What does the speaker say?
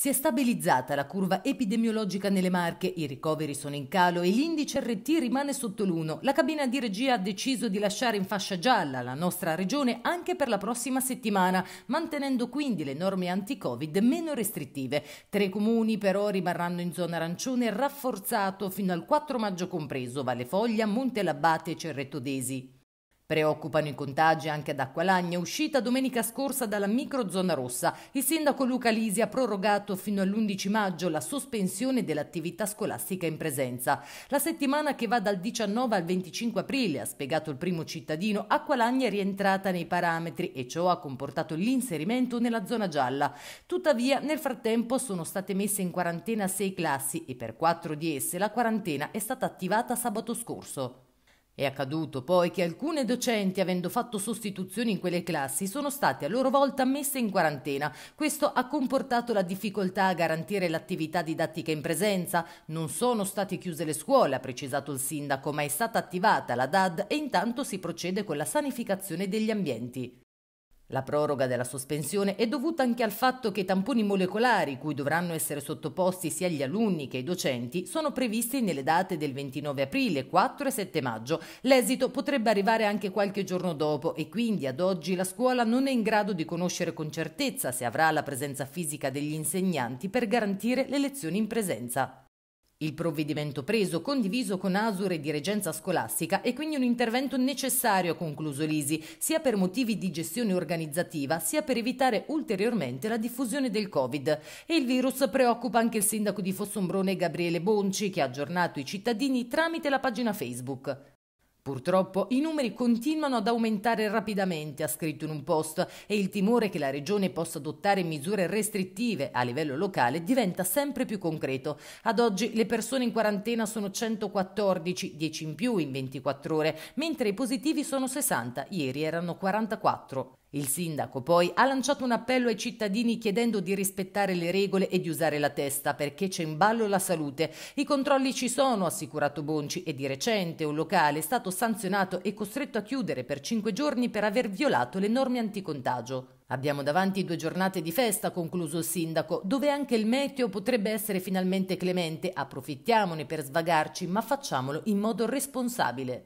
Si è stabilizzata la curva epidemiologica nelle Marche, i ricoveri sono in calo e l'indice RT rimane sotto l'1. La cabina di regia ha deciso di lasciare in fascia gialla la nostra regione anche per la prossima settimana, mantenendo quindi le norme anti-Covid meno restrittive. Tre comuni però rimarranno in zona arancione rafforzato fino al 4 maggio compreso, Valle Foglia, Monte Labbate e Cerretto Desi. Preoccupano i contagi anche ad Acqualagna, uscita domenica scorsa dalla microzona rossa. Il sindaco Luca Lisi ha prorogato fino all'11 maggio la sospensione dell'attività scolastica in presenza. La settimana che va dal 19 al 25 aprile, ha spiegato il primo cittadino, Acqualagna è rientrata nei parametri e ciò ha comportato l'inserimento nella zona gialla. Tuttavia, nel frattempo sono state messe in quarantena sei classi e per quattro di esse la quarantena è stata attivata sabato scorso. È accaduto poi che alcune docenti, avendo fatto sostituzioni in quelle classi, sono state a loro volta messe in quarantena. Questo ha comportato la difficoltà a garantire l'attività didattica in presenza. Non sono state chiuse le scuole, ha precisato il sindaco, ma è stata attivata la DAD e intanto si procede con la sanificazione degli ambienti. La proroga della sospensione è dovuta anche al fatto che i tamponi molecolari, cui dovranno essere sottoposti sia gli alunni che i docenti, sono previsti nelle date del 29 aprile, 4 e 7 maggio. L'esito potrebbe arrivare anche qualche giorno dopo e quindi ad oggi la scuola non è in grado di conoscere con certezza se avrà la presenza fisica degli insegnanti per garantire le lezioni in presenza. Il provvedimento preso, condiviso con Asur e dirigenza scolastica, è quindi un intervento necessario, ha concluso Lisi, sia per motivi di gestione organizzativa, sia per evitare ulteriormente la diffusione del Covid. E il virus preoccupa anche il sindaco di Fossombrone Gabriele Bonci, che ha aggiornato i cittadini tramite la pagina Facebook. Purtroppo i numeri continuano ad aumentare rapidamente, ha scritto in un post, e il timore che la Regione possa adottare misure restrittive a livello locale diventa sempre più concreto. Ad oggi le persone in quarantena sono 114, 10 in più in 24 ore, mentre i positivi sono 60, ieri erano 44. Il sindaco poi ha lanciato un appello ai cittadini chiedendo di rispettare le regole e di usare la testa perché c'è in ballo la salute. I controlli ci sono, ha assicurato Bonci, e di recente un locale è stato sanzionato e costretto a chiudere per cinque giorni per aver violato le norme anticontagio. Abbiamo davanti due giornate di festa, concluso il sindaco, dove anche il meteo potrebbe essere finalmente clemente. Approfittiamone per svagarci, ma facciamolo in modo responsabile.